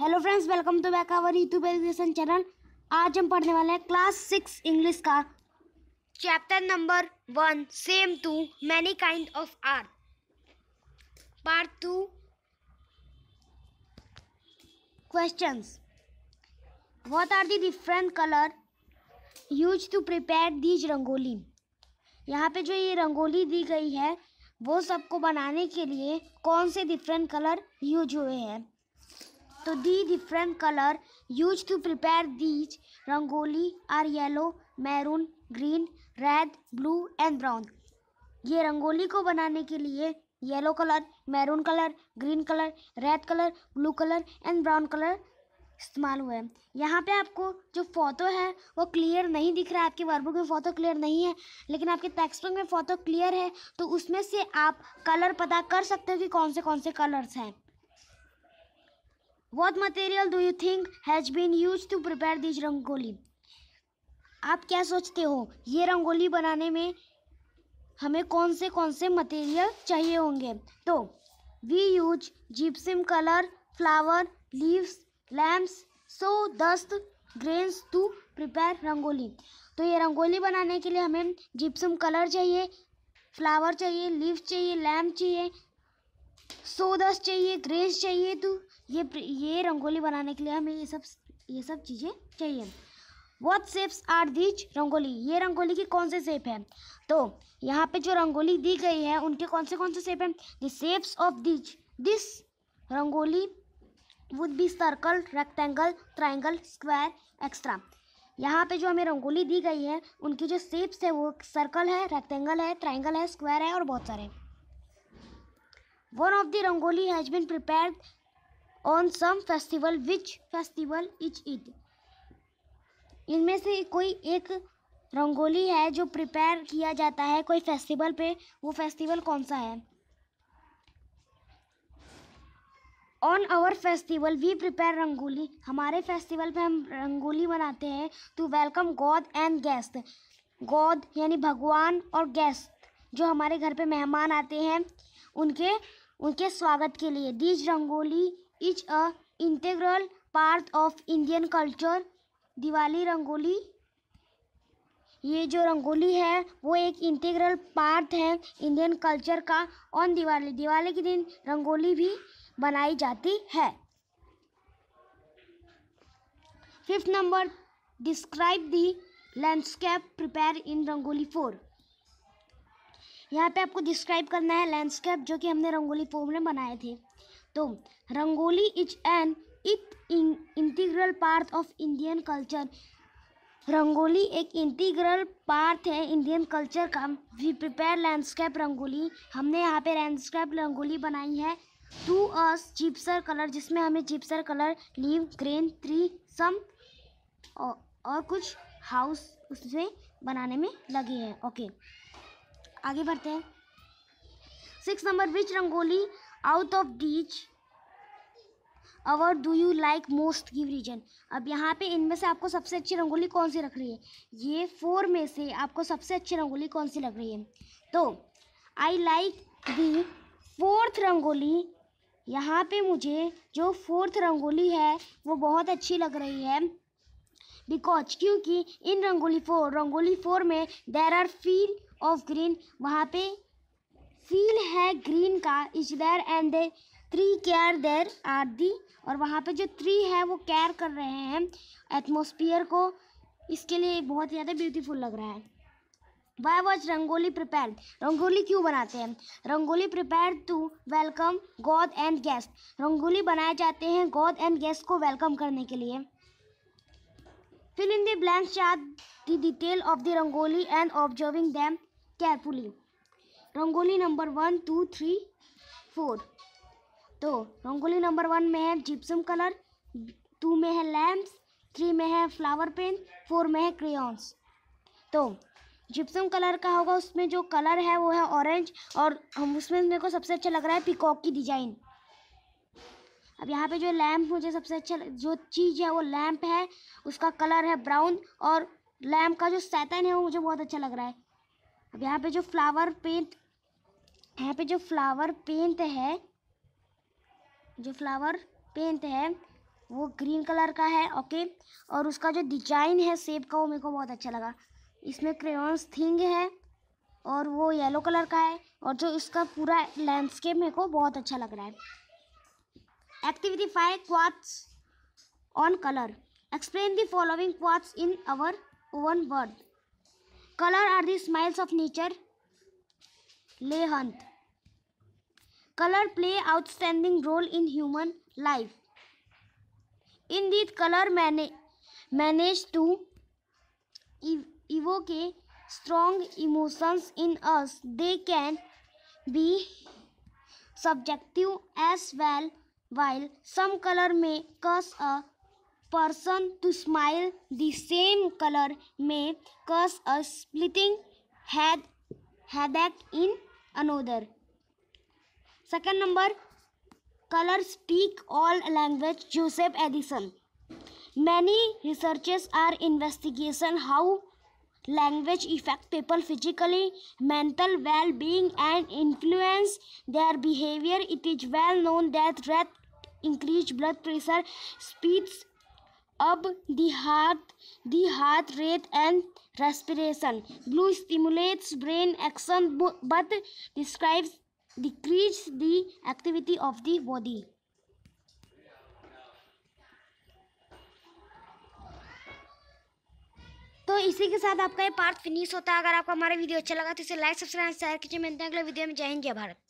Hello friends welcome to back our YouTube education channel आज हम पढ़ने वाले हैं क्लास सिक्स इंग्लिश का chapter number one same to many kind of art part two questions what are the different colour use to prepare these rangoli यहाँ पे जो ये रंगोली दी गई है वो सबको बनाने के लिए कौन से डिफरेंट कलर यूज हुए हैं तो the different colour use to prepare these rangoli are yellow maroon green red blue and brown ये रंगोली को बनाने के लिए yellow colour maroon colour green colour red colour blue colour and brown colour इस्तेमाल हुए हैं यहाँ पे आपको जो फ़ोटो है वो क्लियर नहीं दिख रहा है आपके वर्बुक में फ़ोटो क्लियर नहीं है लेकिन आपके टेक्स्ट बुक में फ़ोटो क्लियर है तो उसमें से आप कलर पता कर सकते हो कि कौन से कौन से कलर्स हैं What material do you think has been used to prepare this rangoli आप क्या सोचते हो ये रंगोली बनाने में हमें कौन से कौन से मटेरियल चाहिए होंगे तो we use gypsum colour flower leaves lamps so dust grains to prepare rangoli तो ये रंगोली बनाने के लिए हमें जिप्सम कलर चाहिए फ्लावर चाहिए लीव्स चाहिए लैम्प चाहिए सो दस्त चाहिए ग्रेन्स चाहिए टू ये ये रंगोली बनाने के लिए हमें ये सब ये सब चीज़ें चाहिए what shapes are these rangoli ये रंगोली की कौन से सेप है तो यहाँ पे जो रंगोली दी गई है उनके कौन से कौन से सेप हैं the shapes of these this rangoli would be circle rectangle triangle square extra यहाँ पे जो हमें रंगोली दी गई है उनकी जो सेप्स है वो सर्कल है रेक्टेंगल है ट्राइंगल है स्क्वायर है और बहुत सारे one of the rangoli has been prepare on some festival which festival each Eid इनमें से कोई एक रंगोली है जो प्रिपेयर किया जाता है कोई फेस्टिवल पे वो फेस्टिवल कौन सा है on our festival we prepare rangoli हमारे फेस्टिवल पे हम रंगोली बनाते हैं to welcome god and guest god यानी भगवान और गेस्ट जो हमारे घर पे मेहमान आते हैं उनके उनके स्वागत के लिए these rangoli is a integral part of Indian culture Diwali rangoli ये जो रंगोली है वो एक इंटीग्रल पार्ट है इंडियन कल्चर का ऑन दिवाली दिवाली के दिन रंगोली भी बनाई जाती है fifth number describe the landscape prepare in rangoli four यहाँ पे आपको डिस्क्राइब करना है लैंडस्केप जो कि हमने रंगोली फोर में बनाए थे तो rangoli is an it integral part of Indian culture rangoli एक इंटीग्रल पार्ट है इंडियन कल्चर का वी प्रिपेयर लैंडस्केप रंगोली हमने यहाँ पे लैंडस्केप रंगोली बनाई है टू अस जिप्सर कलर जिसमें हमें जिप्सर colour leave grain three some और, और कुछ हाउस उसमें बनाने में लगे हैं ओके आगे बढ़ते हैं six number which rangoli out of these our do you like most give reason अब यहाँ पे इनमें से आपको सबसे अच्छी रंगोली कौन सी रख रही है ये फोर में से आपको सबसे अच्छी रंगोली कौन सी लग रही है तो I like the fourth rangoli यहाँ पे मुझे जो फोर्थ रंगोली है वो बहुत अच्छी लग रही है बिकॉज क्योंकि in rangoli four rangoli four में there are feel of green वहाँ पे फील है ग्रीन का is there and they three care there are the और वहाँ पे जो थ्री है वो केयर कर रहे हैं एटमोसफियर को इसके लिए बहुत ज़्यादा ब्यूटीफुल लग रहा है why was rangoli prepare rangoli क्यों बनाते हैं rangoli prepare to welcome god and guest rangoli बनाए जाते हैं गॉड एंड गेस्ट को वेलकम करने के लिए fill in the blanks chart the detail of the rangoli and observing them carefully rangoli number one two three four तो रंगोली नंबर वन में है जिप्सम कलर टू में है लैम्प्स थ्री में है फ्लावर पेन फोर में है क्रेयॉन्स तो जिप्सम कलर का होगा उसमें जो कलर है वो है ऑरेंज और हम उसमें मेरे को सबसे अच्छा लग रहा है पिकॉक की डिजाइन अब यहाँ पे जो लैम्प मुझे सबसे अच्छा जो चीज़ है वो लैम्प है उसका कलर है ब्राउन और लैम्प का जो सैतन है वो मुझे बहुत अच्छा लग रहा है अब यहाँ पे जो फ्लावर पेंट यहाँ पे जो फ्लावर पेंट है जो फ्लावर पेंट है वो ग्रीन कलर का है ओके और उसका जो डिजाइन है सेब का वो मेरे को बहुत अच्छा लगा इसमें क्रेयॉन्स थिंग है और वो येलो कलर का है और जो इसका पूरा लैंडस्केप मेरे को बहुत अच्छा लग रहा है activity five quotes on colour explain the following quotes in our own word colour are the smiles of nature लेहंत colour play outstanding role in human life in this colour मैने manage to evoke strong emotions in us they can be subjective as well while some colour makes a person to smile the same colour makes a splitting head Habak in another. Second number, colors speak all language. Joseph Edison. Many researchers are investigation how language effect people physically, mental well-being and influence their behavior. It is well known that red increase blood pressure, speeds up the heart the heart rate and respiration blue stimulates brain action but describes decrease the activity of the body तो इसी के साथ आपका ये part finish होता है अगर आपको हमारा वीडियो अच्छा लगा तो इसे लाइक सब्सक्राइब शेयर कीजिए मिलते हैं अगले वीडियो में जय हिंद जय भारत